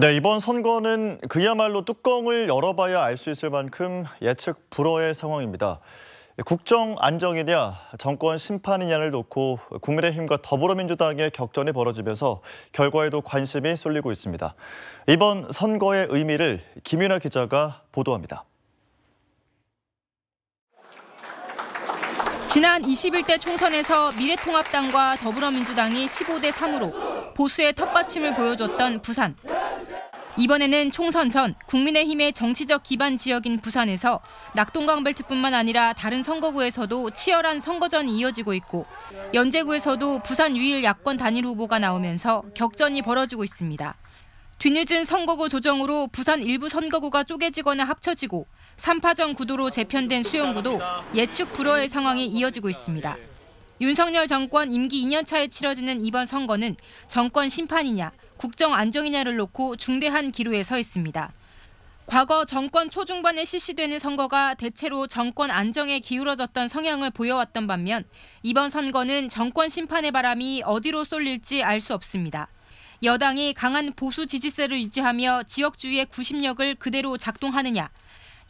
네, 이번 선거는 그야말로 뚜껑을 열어봐야 알 수 있을 만큼 예측 불허의 상황입니다. 국정 안정이냐, 정권 심판이냐를 놓고 국민의힘과 더불어민주당의 격전이 벌어지면서 결과에도 관심이 쏠리고 있습니다. 이번 선거의 의미를 김윤아 기자가 보도합니다. 지난 21대 총선에서 미래통합당과 더불어민주당이 15대 3으로 보수의 텃받침을 보여줬던 부산. 이번에는 총선 전 국민의힘의 정치적 기반 지역인 부산에서 낙동강 벨트뿐만 아니라 다른 선거구에서도 치열한 선거전이 이어지고 있고 연제구에서도 부산 유일 야권 단일 후보가 나오면서 격전이 벌어지고 있습니다. 뒤늦은 선거구 조정으로 부산 일부 선거구가 쪼개지거나 합쳐지고 3파전 구도로 재편된 수영구도 예측 불허의 상황이 이어지고 있습니다. 윤석열 정권 임기 2년 차에 치러지는 이번 선거는 정권 심판이냐, 국정 안정이냐를 놓고 중대한 기로에 서 있습니다. 과거 정권 초중반에 실시되는 선거가 대체로 정권 안정에 기울어졌던 성향을 보여왔던 반면 이번 선거는 정권 심판의 바람이 어디로 쏠릴지 알 수 없습니다. 여당이 강한 보수 지지세를 유지하며 지역주의 구심력을 그대로 작동하느냐,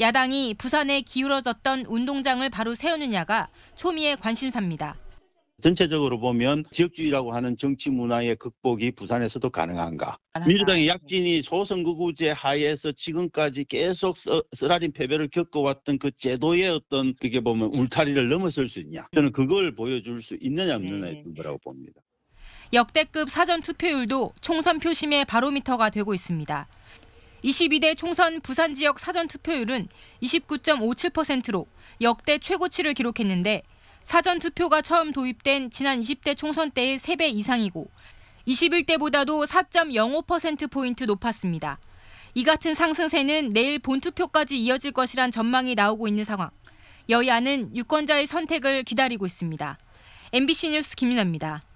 야당이 부산에 기울어졌던 운동장을 바로 세우느냐가 초미의 관심사입니다. 전체적으로 보면 지역주의라고 하는 정치 문화의 극복이 부산에서도 가능한가? 민주당의 약진이 소선거구제 하에서 지금까지 계속 써, 쓰라린 패배를 겪어왔던 그 제도의 어떤 그게 보면 울타리를 넘어설 수 있냐? 저는 그걸 보여줄 수 있느냐 네. 없느냐의 문제라고 봅니다. 역대급 사전 투표율도 총선 표심의 바로미터가 되고 있습니다. 22대 총선 부산 지역 사전 투표율은 29.57%로 역대 최고치를 기록했는데 사전 투표가 처음 도입된 지난 20대 총선 때의 3배 이상이고 21대보다도 4.05%포인트 높았습니다. 이 같은 상승세는 내일 본투표까지 이어질 것이란 전망이 나오고 있는 상황. 여야는 유권자의 선택을 기다리고 있습니다. MBC 뉴스 김윤아입니다.